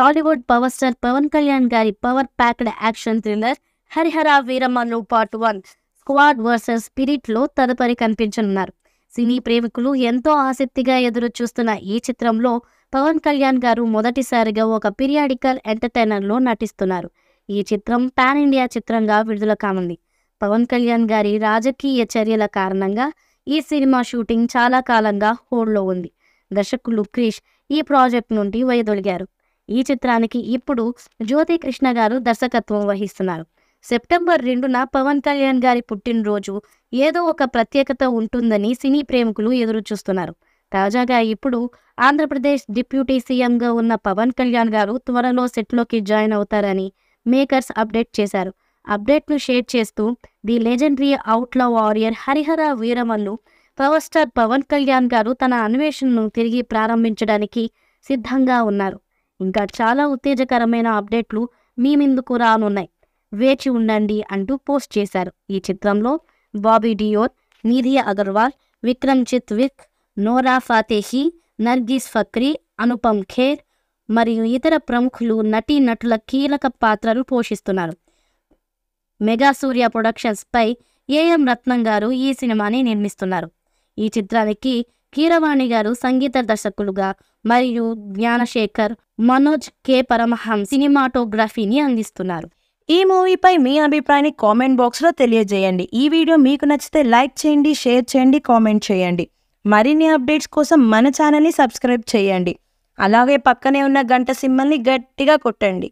Tollywood power star Pawan Kalyan గారి power packed action thriller Harihara Veeramallu part one squad versus స్పిరిట్లో తదుపరి కనిపించనున్నారు సినీ ప్రేమికులు ఎంతో ఆసక్తిగా ఎదురు చూస్తున్న ఈ చిత్రంలో పవన్ కళ్యాణ్ గారు మొదటిసారిగా ఒక పిరియాడికల్ ఎంటర్టైనర్లో నటిస్తున్నారు ఈ చిత్రం పాన్ ఇండియా చిత్రంగా విడుదల కానుంది పవన్ కళ్యాణ్ గారి రాజకీయ చర్యల కారణంగా ఈ సినిమా షూటింగ్ చాలా కాలంగా లో ఉంది దర్శకులు క్రిష్ ఈ ప్రాజెక్ట్ నుండి వైదొలిగారు ఈ చిత్రానికి ఇప్పుడు జ్యోతి కృష్ణ గారు దర్శకత్వం వహిస్తున్నారు సెప్టెంబర్ రెండున పవన్ కళ్యాణ్ గారి పుట్టినరోజు ఏదో ఒక ప్రత్యేకత ఉంటుందని సినీ ప్రేమికులు ఎదురుచూస్తున్నారు తాజాగా ఇప్పుడు ఆంధ్రప్రదేశ్ డిప్యూటీ సీఎంగా ఉన్న పవన్ కళ్యాణ్ గారు త్వరలో సెట్లోకి జాయిన్ అవుతారని మేకర్స్ అప్డేట్ చేశారు అప్డేట్ను షేర్ చేస్తూ the legendary outlaw warrior Harihara Veeramallu power star Pawan Kalyan గారు తన అన్వేషణను తిరిగి ప్రారంభించడానికి సిద్ధంగా ఉన్నారు ఇంకా చాలా ఉత్తేజకరమైన అప్డేట్లు మీ ముందుకు రానున్నాయి వేచి ఉండండి అంటూ పోస్ట్ చేశారు ఈ చిత్రంలో బాబీ డియోర్ నిధి అగర్వాల్ విక్రమ్ చిత్ విక్ నోరా ఫాతేహి నర్గీస్ ఫక్రీ అనుపమ్ ఖేర్ మరియు ఇతర ప్రముఖులు నటీ నటుల కీలక పాత్రలు పోషిస్తున్నారు మెగా సూర్య ప్రొడక్షన్స్పై ఏఎం రత్నం గారు ఈ సినిమాని నిర్మిస్తున్నారు ఈ చిత్రానికి కీరవాణి గారు సంగీత దర్శకులుగా మరియు జ్ఞానశేఖర్ మనోజ్ కె పరమహం సినిమాటోగ్రఫీని అందిస్తున్నారు ఈ మూవీపై మీ అభిప్రాయాన్ని కామెంట్ బాక్స్లో తెలియజేయండి ఈ వీడియో మీకు నచ్చితే లైక్ చేయండి షేర్ చేయండి కామెంట్ చేయండి మరిన్ని అప్డేట్స్ కోసం మన ఛానల్ని సబ్స్క్రైబ్ చేయండి అలాగే పక్కనే ఉన్న గంట సింబల్ని గట్టిగా కొట్టండి